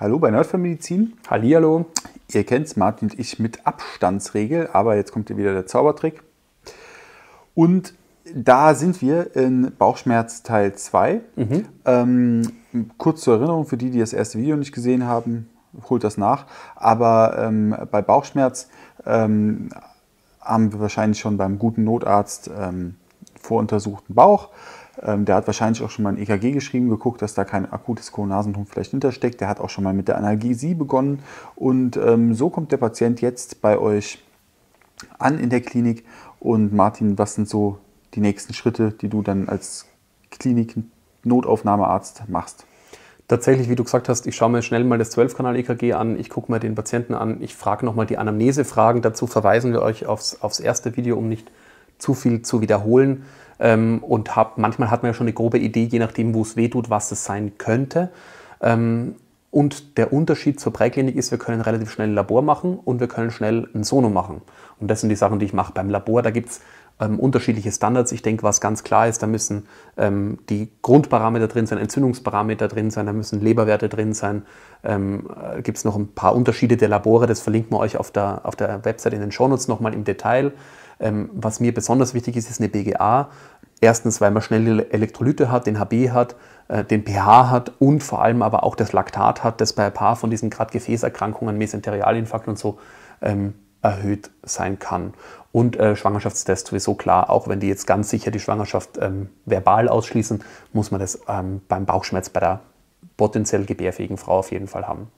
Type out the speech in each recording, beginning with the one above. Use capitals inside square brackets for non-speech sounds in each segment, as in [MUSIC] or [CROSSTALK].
Hallo bei Nerd für Medizin. Hallihallo. Ihr kennt's, Martin und ich mit Abstandsregel, aber jetzt kommt hier wieder der Zaubertrick. Und da sind wir in Bauchschmerz Teil 2. Mhm. Ähm, kurz zur Erinnerung, für die, die das erste Video nicht gesehen haben, holt das nach. Aber ähm, bei Bauchschmerz ähm, haben wir wahrscheinlich schon beim guten Notarzt ähm, voruntersuchten Bauch ähm, der hat wahrscheinlich auch schon mal ein EKG geschrieben, geguckt, dass da kein akutes Konasentum vielleicht hintersteckt. Der hat auch schon mal mit der Analgesie begonnen. Und ähm, so kommt der Patient jetzt bei euch an in der Klinik. Und Martin, was sind so die nächsten Schritte, die du dann als Klinik-Notaufnahmearzt machst? Tatsächlich, wie du gesagt hast, ich schaue mir schnell mal das 12-Kanal-EKG an, ich gucke mal den Patienten an, ich frage nochmal die Anamnese-Fragen. Dazu verweisen wir euch aufs, aufs erste Video, um nicht zu viel zu wiederholen ähm, und habe, manchmal hat man ja schon eine grobe Idee, je nachdem, wo es wehtut, was es sein könnte. Ähm, und der Unterschied zur Präklinik ist, wir können relativ schnell ein Labor machen und wir können schnell ein Sono machen. Und das sind die Sachen, die ich mache. Beim Labor, da gibt es ähm, unterschiedliche Standards. Ich denke, was ganz klar ist, da müssen ähm, die Grundparameter drin sein, Entzündungsparameter drin sein, da müssen Leberwerte drin sein. Ähm, äh, gibt es noch ein paar Unterschiede der Labore, das verlinken wir euch auf der, auf der Website in den Shownotes nochmal im Detail. Ähm, was mir besonders wichtig ist, ist eine BGA. Erstens, weil man schnell Elektrolyte hat, den HB hat, äh, den pH hat und vor allem aber auch das Laktat hat, das bei ein paar von diesen gerade Gefäßerkrankungen, Mesenterialinfarkt und so ähm, erhöht sein kann. Und äh, Schwangerschaftstest sowieso klar, auch wenn die jetzt ganz sicher die Schwangerschaft ähm, verbal ausschließen, muss man das ähm, beim Bauchschmerz bei der potenziell gebärfähigen Frau auf jeden Fall haben.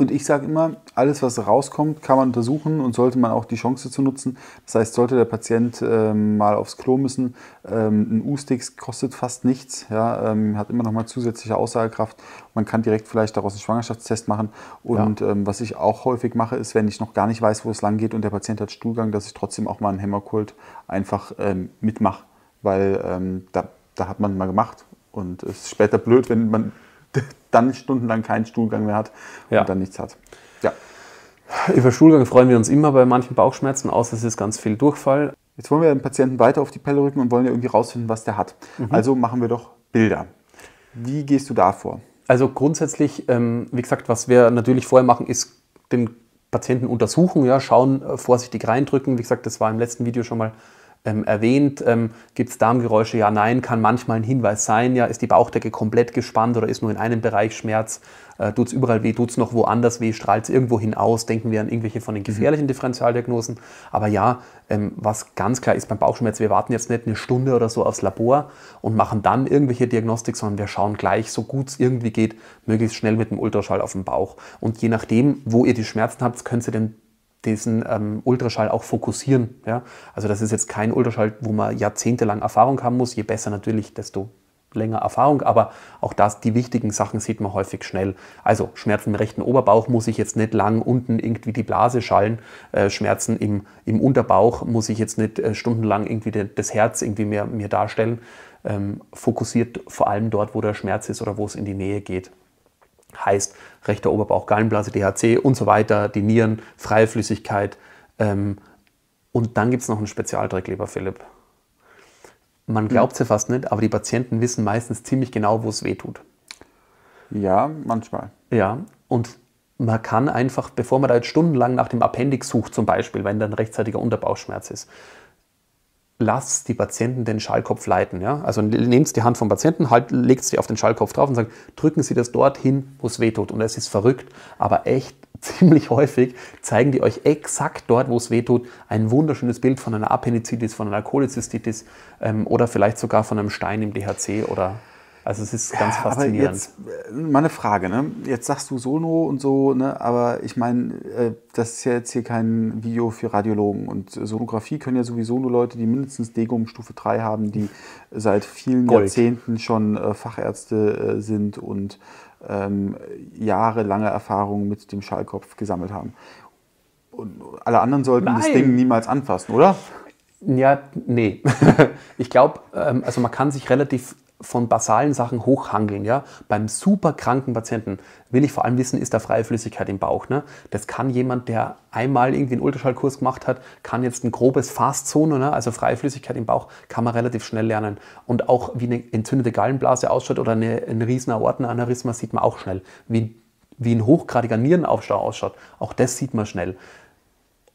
Und ich sage immer, alles, was rauskommt, kann man untersuchen und sollte man auch die Chance zu nutzen. Das heißt, sollte der Patient ähm, mal aufs Klo müssen, ähm, ein U-Sticks kostet fast nichts, ja, ähm, hat immer noch mal zusätzliche Aussagekraft. Man kann direkt vielleicht daraus einen Schwangerschaftstest machen. Und ja. Ähm, was ich auch häufig mache, ist, wenn ich noch gar nicht weiß, wo es lang geht und der Patient hat Stuhlgang, dass ich trotzdem auch mal einen Hämmerkult einfach ähm, mitmache, weil ähm, da, da hat man mal gemacht. Und es ist später blöd, wenn man [LAUGHS] dann stundenlang keinen Stuhlgang mehr hat ja. und dann nichts hat. Ja. Über Stuhlgang freuen wir uns immer bei manchen Bauchschmerzen, außer es ist ganz viel Durchfall. Jetzt wollen wir den Patienten weiter auf die Pelle rücken und wollen ja irgendwie rausfinden, was der hat. Mhm. Also machen wir doch Bilder. Wie gehst du da vor? Also grundsätzlich, ähm, wie gesagt, was wir natürlich vorher machen, ist den Patienten untersuchen, ja, schauen, äh, vorsichtig reindrücken. Wie gesagt, das war im letzten Video schon mal ähm, erwähnt. Ähm, Gibt es Darmgeräusche? Ja, nein, kann manchmal ein Hinweis sein. Ja, ist die Bauchdecke komplett gespannt oder ist nur in einem Bereich Schmerz? Äh, tut es überall weh? Tut es noch woanders weh? Strahlt es irgendwo hin aus? Denken wir an irgendwelche von den mhm. gefährlichen mhm. Differentialdiagnosen. Aber ja, ähm, was ganz klar ist beim Bauchschmerz, wir warten jetzt nicht eine Stunde oder so aufs Labor und machen dann irgendwelche Diagnostik, sondern wir schauen gleich, so gut es irgendwie geht, möglichst schnell mit dem Ultraschall auf den Bauch. Und je nachdem, wo ihr die Schmerzen habt, könnt ihr den diesen ähm, Ultraschall auch fokussieren. Ja? Also das ist jetzt kein Ultraschall, wo man jahrzehntelang Erfahrung haben muss. Je besser natürlich, desto länger Erfahrung, aber auch das, die wichtigen Sachen sieht man häufig schnell. Also Schmerzen im rechten Oberbauch muss ich jetzt nicht lang unten irgendwie die Blase schallen. Äh, Schmerzen im, im Unterbauch muss ich jetzt nicht äh, stundenlang irgendwie de, das Herz irgendwie mir, mir darstellen. Ähm, fokussiert vor allem dort, wo der Schmerz ist oder wo es in die Nähe geht. Heißt rechter Oberbauch, Gallenblase, DHC und so weiter, die Nieren, freie Flüssigkeit. Ähm, und dann gibt es noch einen Spezialdreck, lieber Philipp. Man hm. glaubt es ja fast nicht, aber die Patienten wissen meistens ziemlich genau, wo es weh tut. Ja, manchmal. Ja, und man kann einfach, bevor man da jetzt stundenlang nach dem Appendix sucht, zum Beispiel, wenn da ein rechtzeitiger Unterbauchschmerz ist, lasst die Patienten den Schallkopf leiten. Ja? Also nehmt die Hand vom Patienten, halt, legt sie auf den Schallkopf drauf und sagt, drücken Sie das dorthin, wo es weh tut. Und es ist verrückt, aber echt [LAUGHS] ziemlich häufig zeigen die euch exakt dort, wo es weh tut, ein wunderschönes Bild von einer Appendizitis, von einer Cholezystitis ähm, oder vielleicht sogar von einem Stein im DHC oder also es ist ganz ja, faszinierend. Aber jetzt, äh, meine Frage, ne? Jetzt sagst du Sono und so, ne? Aber ich meine, äh, das ist ja jetzt hier kein Video für Radiologen. Und Sonographie können ja sowieso nur Leute, die mindestens Degum Stufe 3 haben, die seit vielen Gold. Jahrzehnten schon äh, Fachärzte sind und ähm, jahrelange Erfahrung mit dem Schallkopf gesammelt haben. Und alle anderen sollten Nein. das Ding niemals anfassen, oder? Ja, nee. [LAUGHS] ich glaube, ähm, also man kann sich relativ von basalen Sachen hochhangeln. Ja? Beim kranken Patienten will ich vor allem wissen, ist da freie Flüssigkeit im Bauch. Ne? Das kann jemand, der einmal irgendwie einen Ultraschallkurs gemacht hat, kann jetzt ein grobes Fastzone, ne? also freie Flüssigkeit im Bauch, kann man relativ schnell lernen. Und auch wie eine entzündete Gallenblase ausschaut oder eine, ein riesen Aortenaneurysma sieht man auch schnell. Wie, wie ein hochgradiger Nierenaufstau ausschaut, auch das sieht man schnell.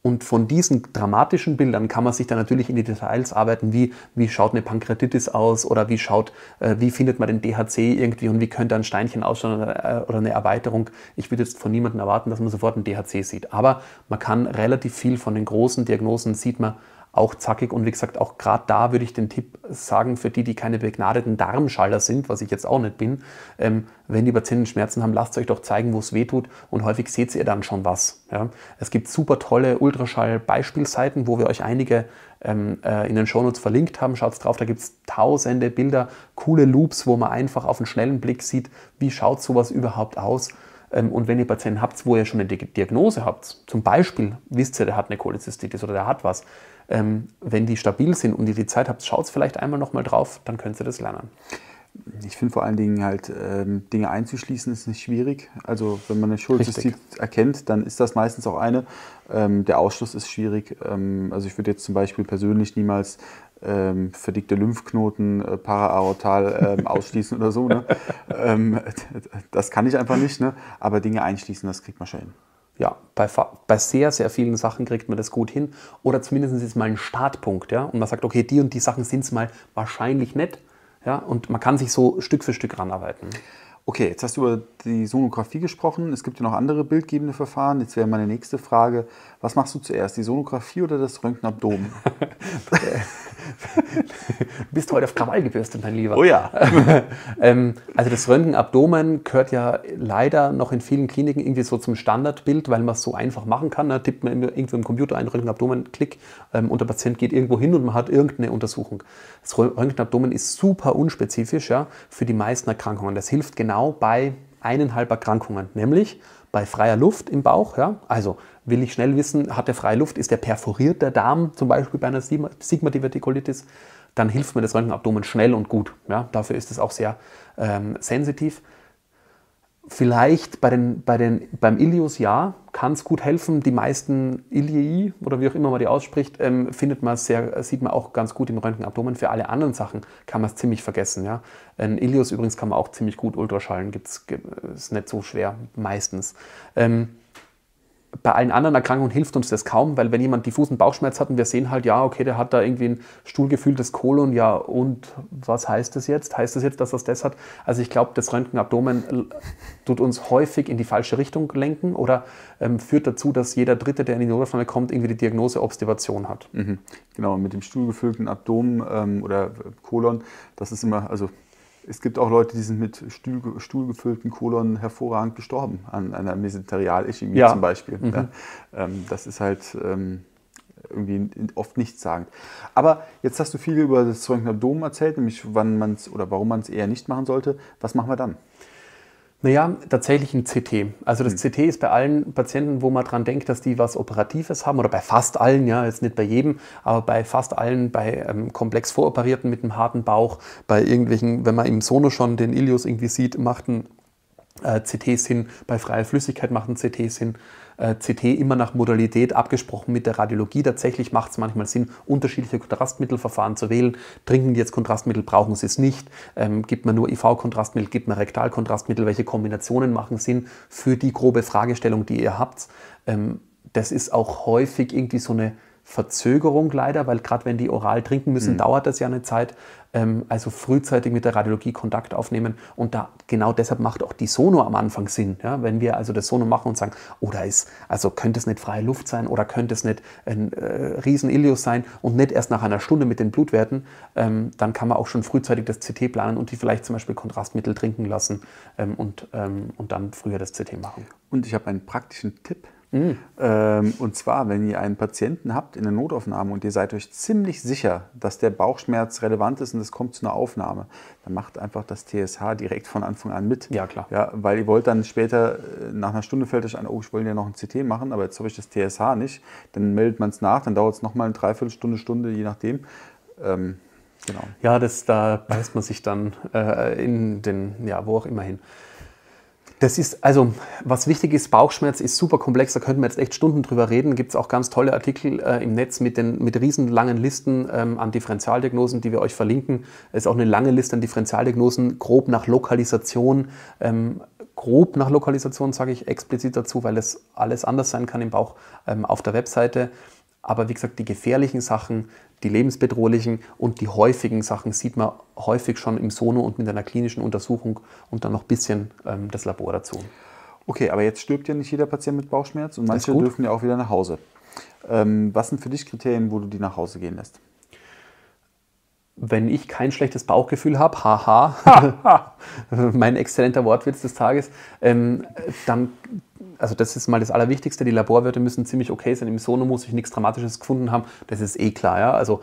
Und von diesen dramatischen Bildern kann man sich dann natürlich in die Details arbeiten, wie, wie schaut eine Pankreatitis aus oder wie schaut, äh, wie findet man den DHC irgendwie und wie könnte ein Steinchen ausschauen oder, äh, oder eine Erweiterung. Ich würde jetzt von niemandem erwarten, dass man sofort einen DHC sieht. Aber man kann relativ viel von den großen Diagnosen sieht man, auch zackig. Und wie gesagt, auch gerade da würde ich den Tipp sagen, für die, die keine begnadeten Darmschaller sind, was ich jetzt auch nicht bin, ähm, wenn die Patienten Schmerzen haben, lasst euch doch zeigen, wo es weh tut. Und häufig seht ihr dann schon was. Ja? Es gibt super tolle Ultraschall-Beispielseiten, wo wir euch einige ähm, äh, in den Shownotes verlinkt haben. Schaut drauf, da gibt es tausende Bilder, coole Loops, wo man einfach auf einen schnellen Blick sieht, wie schaut sowas überhaupt aus. Ähm, und wenn ihr Patienten habt, wo ihr schon eine Diagnose habt, zum Beispiel wisst ihr, der hat eine Cholezystitis oder der hat was, ähm, wenn die stabil sind und ihr die Zeit habt, schaut es vielleicht einmal nochmal drauf, dann könnt ihr das lernen. Ich finde vor allen Dingen halt, ähm, Dinge einzuschließen ist nicht schwierig. Also wenn man eine Schuldsystem erkennt, dann ist das meistens auch eine. Ähm, der Ausschluss ist schwierig. Ähm, also ich würde jetzt zum Beispiel persönlich niemals ähm, verdickte Lymphknoten äh, paraaortal ähm, [LAUGHS] ausschließen oder so. Ne? Ähm, [LAUGHS] das kann ich einfach nicht. Ne? Aber Dinge einschließen, das kriegt man schon hin ja, bei, bei sehr, sehr vielen Sachen kriegt man das gut hin. Oder zumindest ist es mal ein Startpunkt. Ja? Und man sagt, okay, die und die Sachen sind es mal wahrscheinlich nett. Ja? Und man kann sich so Stück für Stück ranarbeiten. Okay, jetzt hast du über die Sonographie gesprochen. Es gibt ja noch andere bildgebende Verfahren. Jetzt wäre meine nächste Frage: Was machst du zuerst, die Sonographie oder das Röntgenabdomen? [LAUGHS] [LAUGHS] bist du heute auf Krawall gebürstet, mein Lieber. Oh ja. [LAUGHS] ähm, also das Röntgenabdomen gehört ja leider noch in vielen Kliniken irgendwie so zum Standardbild, weil man es so einfach machen kann. Da tippt man irgendwo im Computer ein Röntgenabdomen, Klick ähm, und der Patient geht irgendwo hin und man hat irgendeine Untersuchung. Das Röntgenabdomen ist super unspezifisch ja, für die meisten Erkrankungen. Das hilft genau bei eineinhalb Erkrankungen, nämlich bei freier Luft im Bauch, ja, also will ich schnell wissen, hat er freie Luft, ist der perforiert, der Darm zum Beispiel bei einer sigma Sigmadivertikolitis, dann hilft mir das Röntgenabdomen schnell und gut. Ja, dafür ist es auch sehr ähm, sensitiv. Vielleicht bei den, bei den, beim Ilius ja, kann es gut helfen. Die meisten Ilii oder wie auch immer man die ausspricht, ähm, findet man sehr, sieht man auch ganz gut im Röntgenabdomen. Für alle anderen Sachen kann man es ziemlich vergessen. Ja? Ein Ilius übrigens kann man auch ziemlich gut ultraschallen, gibt's, ist nicht so schwer meistens. Ähm, bei allen anderen Erkrankungen hilft uns das kaum, weil wenn jemand diffusen Bauchschmerz hat und wir sehen halt, ja, okay, der hat da irgendwie ein stuhlgefühltes Kolon, ja, und was heißt das jetzt? Heißt das jetzt, dass das das hat? Also ich glaube, das Röntgenabdomen tut uns häufig in die falsche Richtung lenken oder ähm, führt dazu, dass jeder Dritte, der in die Notaufnahme kommt, irgendwie die Diagnose Obstivation hat. Mhm. Genau, mit dem stuhlgefüllten Abdomen ähm, oder äh, Kolon, das ist immer, also es gibt auch Leute, die sind mit Stuhl, stuhlgefüllten Kolon hervorragend gestorben, an einer Mesenterialeischämie ja. zum Beispiel. Mhm. Ja. Ähm, das ist halt ähm, irgendwie oft nichtssagend. Aber jetzt hast du viel über das Zeugner erzählt, nämlich wann man es oder warum man es eher nicht machen sollte. Was machen wir dann? Naja, tatsächlich ein CT. Also das mhm. CT ist bei allen Patienten, wo man dran denkt, dass die was Operatives haben, oder bei fast allen, ja, jetzt nicht bei jedem, aber bei fast allen, bei ähm, komplex Voroperierten mit einem harten Bauch, bei irgendwelchen, wenn man im Sono schon den Ilius irgendwie sieht, macht ein äh, CT Sinn, bei freier Flüssigkeit macht ein CT Sinn äh, CT immer nach Modalität abgesprochen mit der Radiologie. Tatsächlich macht es manchmal Sinn, unterschiedliche Kontrastmittelverfahren zu wählen. Trinken die jetzt Kontrastmittel, brauchen sie es nicht. Ähm, gibt man nur IV-Kontrastmittel, e gibt man Rektalkontrastmittel, welche Kombinationen machen Sinn für die grobe Fragestellung, die ihr habt. Ähm, das ist auch häufig irgendwie so eine Verzögerung leider, weil gerade wenn die oral trinken müssen, mhm. dauert das ja eine Zeit. Ähm, also frühzeitig mit der Radiologie Kontakt aufnehmen. Und da genau deshalb macht auch die Sono am Anfang Sinn. Ja? Wenn wir also das Sono machen und sagen, oder oh, ist, also könnte es nicht freie Luft sein oder könnte es nicht ein äh, Riesenilius sein und nicht erst nach einer Stunde mit den Blutwerten, ähm, dann kann man auch schon frühzeitig das CT planen und die vielleicht zum Beispiel Kontrastmittel trinken lassen ähm, und, ähm, und dann früher das CT machen. Und ich habe einen praktischen Tipp Mhm. und zwar, wenn ihr einen Patienten habt in der Notaufnahme und ihr seid euch ziemlich sicher, dass der Bauchschmerz relevant ist und es kommt zu einer Aufnahme, dann macht einfach das TSH direkt von Anfang an mit. Ja, klar. Ja, weil ihr wollt dann später, äh, nach einer Stunde fällt euch ein, oh, ich wollte ja noch ein CT machen, aber jetzt habe ich das TSH nicht. Dann meldet man es nach, dann dauert es nochmal eine Dreiviertelstunde, Stunde, je nachdem. Ähm, genau. Ja, das, da beißt man sich dann äh, in den, ja, wo auch immer hin. Das ist, also, was wichtig ist, Bauchschmerz ist super komplex, da könnten wir jetzt echt Stunden drüber reden. Gibt es auch ganz tolle Artikel äh, im Netz mit, den, mit riesenlangen Listen ähm, an Differentialdiagnosen, die wir euch verlinken. Es ist auch eine lange Liste an Differentialdiagnosen, grob nach Lokalisation. Ähm, grob nach Lokalisation sage ich explizit dazu, weil es alles anders sein kann im Bauch ähm, auf der Webseite. Aber wie gesagt, die gefährlichen Sachen, die lebensbedrohlichen und die häufigen Sachen sieht man häufig schon im Sono und mit einer klinischen Untersuchung und dann noch ein bisschen ähm, das Labor dazu. Okay, aber jetzt stirbt ja nicht jeder Patient mit Bauchschmerz und manche dürfen ja auch wieder nach Hause. Ähm, was sind für dich Kriterien, wo du die nach Hause gehen lässt? Wenn ich kein schlechtes Bauchgefühl habe, haha, [LAUGHS] [LAUGHS] mein exzellenter Wortwitz des Tages, ähm, dann also das ist mal das Allerwichtigste, die Laborwerte müssen ziemlich okay sein. Im Sono muss ich nichts Dramatisches gefunden haben, das ist eh klar. Ja? Also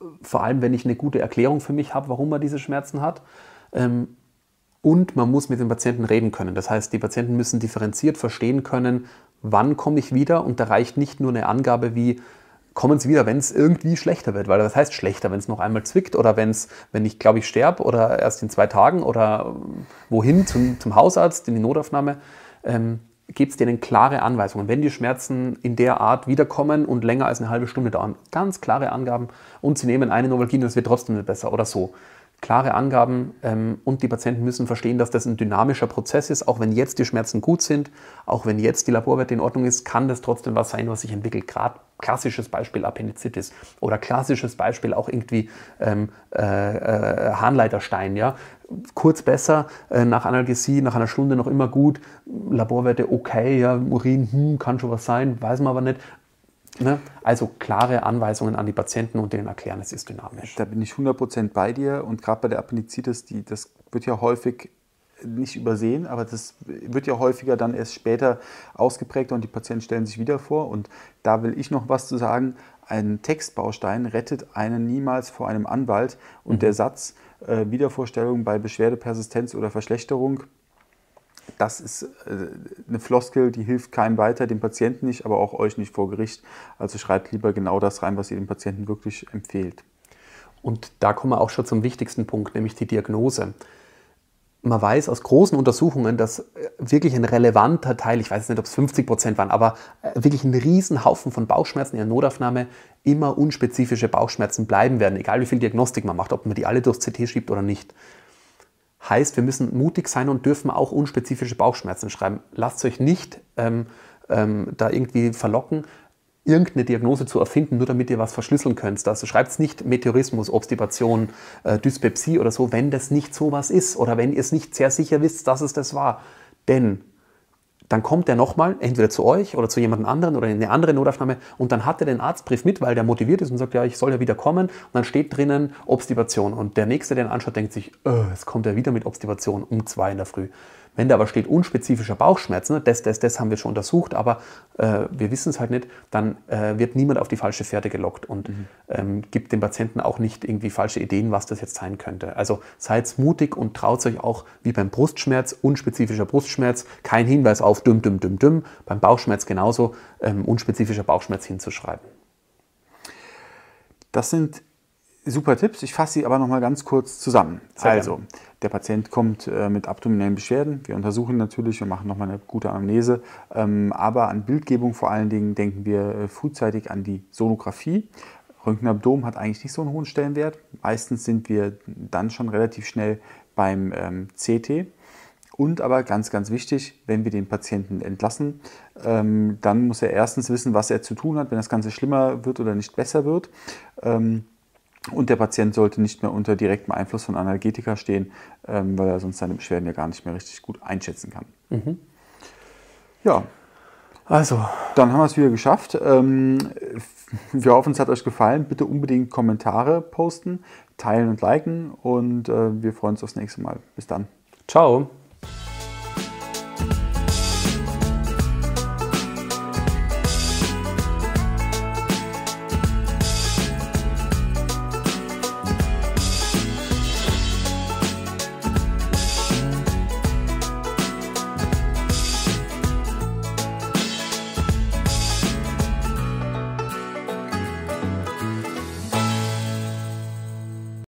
äh, vor allem, wenn ich eine gute Erklärung für mich habe, warum man diese Schmerzen hat. Ähm, und man muss mit den Patienten reden können. Das heißt, die Patienten müssen differenziert verstehen können, wann komme ich wieder. Und da reicht nicht nur eine Angabe wie, kommen Sie wieder, wenn es irgendwie schlechter wird. Weil das heißt schlechter, wenn es noch einmal zwickt oder wenn's, wenn ich, glaube ich, sterbe oder erst in zwei Tagen oder äh, wohin, zum, zum Hausarzt, in die Notaufnahme. Ähm, gebt denen klare Anweisungen. Wenn die Schmerzen in der Art wiederkommen und länger als eine halbe Stunde dauern, ganz klare Angaben und sie nehmen eine Novalgin und es wird trotzdem nicht besser oder so. Klare Angaben ähm, und die Patienten müssen verstehen, dass das ein dynamischer Prozess ist. Auch wenn jetzt die Schmerzen gut sind, auch wenn jetzt die Laborwerte in Ordnung ist, kann das trotzdem was sein, was sich entwickelt. Gerade klassisches Beispiel Appendizitis oder klassisches Beispiel auch irgendwie ähm, äh, äh, Harnleiterstein, ja. Kurz besser, äh, nach Analgesie, nach einer Stunde noch immer gut, Laborwerte okay, ja, Urin, hm, kann schon was sein, weiß man aber nicht. Ne? Also klare Anweisungen an die Patienten und denen erklären, es ist dynamisch. Da bin ich 100% bei dir und gerade bei der Appendizitis, die, das wird ja häufig nicht übersehen, aber das wird ja häufiger dann erst später ausgeprägter und die Patienten stellen sich wieder vor. Und da will ich noch was zu sagen. Ein Textbaustein rettet einen niemals vor einem Anwalt. Und mhm. der Satz äh, Wiedervorstellung bei Beschwerde, Persistenz oder Verschlechterung, das ist äh, eine Floskel, die hilft keinem weiter, dem Patienten nicht, aber auch euch nicht vor Gericht. Also schreibt lieber genau das rein, was ihr dem Patienten wirklich empfehlt. Und da kommen wir auch schon zum wichtigsten Punkt, nämlich die Diagnose man weiß aus großen Untersuchungen, dass äh, wirklich ein relevanter Teil, ich weiß nicht, ob es 50 Prozent waren, aber äh, wirklich ein Riesenhaufen von Bauchschmerzen in der Notaufnahme immer unspezifische Bauchschmerzen bleiben werden, egal wie viel Diagnostik man macht, ob man die alle durchs CT schiebt oder nicht. Heißt, wir müssen mutig sein und dürfen auch unspezifische Bauchschmerzen schreiben. Lasst euch nicht ähm, ähm, da irgendwie verlocken, irgendeine Diagnose zu erfinden, nur damit ihr was verschlüsseln könnt. Also schreibt es nicht Meteorismus, Obstipation, äh, Dyspepsie oder so, wenn das nicht sowas ist oder wenn ihr es nicht sehr sicher wisst, dass es das war. Denn dann kommt er nochmal, entweder zu euch oder zu jemand anderen oder in eine andere Notaufnahme und dann hat er den Arztbrief mit, weil der motiviert ist und sagt, ja, ich soll ja wieder kommen und dann steht drinnen Obstipation und der Nächste, der ihn anschaut, denkt sich, oh, kommt er wieder mit Obstipation um zwei in der Früh. Wenn da aber steht unspezifischer Bauchschmerz, ne, das, das, das haben wir schon untersucht, aber äh, wir wissen es halt nicht, dann äh, wird niemand auf die falsche Pferde gelockt und mhm. ähm, gibt dem Patienten auch nicht irgendwie falsche Ideen, was das jetzt sein könnte. Also seid mutig und traut euch auch wie beim Brustschmerz, unspezifischer Brustschmerz, kein Hinweis auf düm, düm, düm, düm, beim Bauchschmerz genauso ähm, unspezifischer Bauchschmerz hinzuschreiben. Das sind super Tipps. Ich fasse sie aber noch mal ganz kurz zusammen. Sehr also, gern. der Patient kommt äh, mit abdominellen Beschwerden. Wir untersuchen natürlich, und machen noch mal eine gute Anamnese. Ähm, aber an Bildgebung vor allen Dingen denken wir äh, frühzeitig an die Sonographie. Röntgenabdom hat eigentlich nicht so einen hohen Stellenwert. Meistens sind wir dann schon relativ schnell beim ähm, CT. Und aber ganz, ganz wichtig, wenn wir den Patienten entlassen, ähm, dann muss er erstens wissen, was er zu tun hat, wenn das Ganze schlimmer wird oder nicht besser wird. Ähm, und der Patient sollte nicht mehr unter direktem Einfluss von Analgetika stehen, ähm, weil er sonst seine Beschwerden ja gar nicht mehr richtig gut einschätzen kann. Mhm. Ja. Also. Dann haben wir es wieder geschafft. Ähm, wir hoffen, es hat euch gefallen. Bitte unbedingt Kommentare posten, teilen und liken und äh, wir freuen uns aufs nächste Mal. Bis dann. Ciao.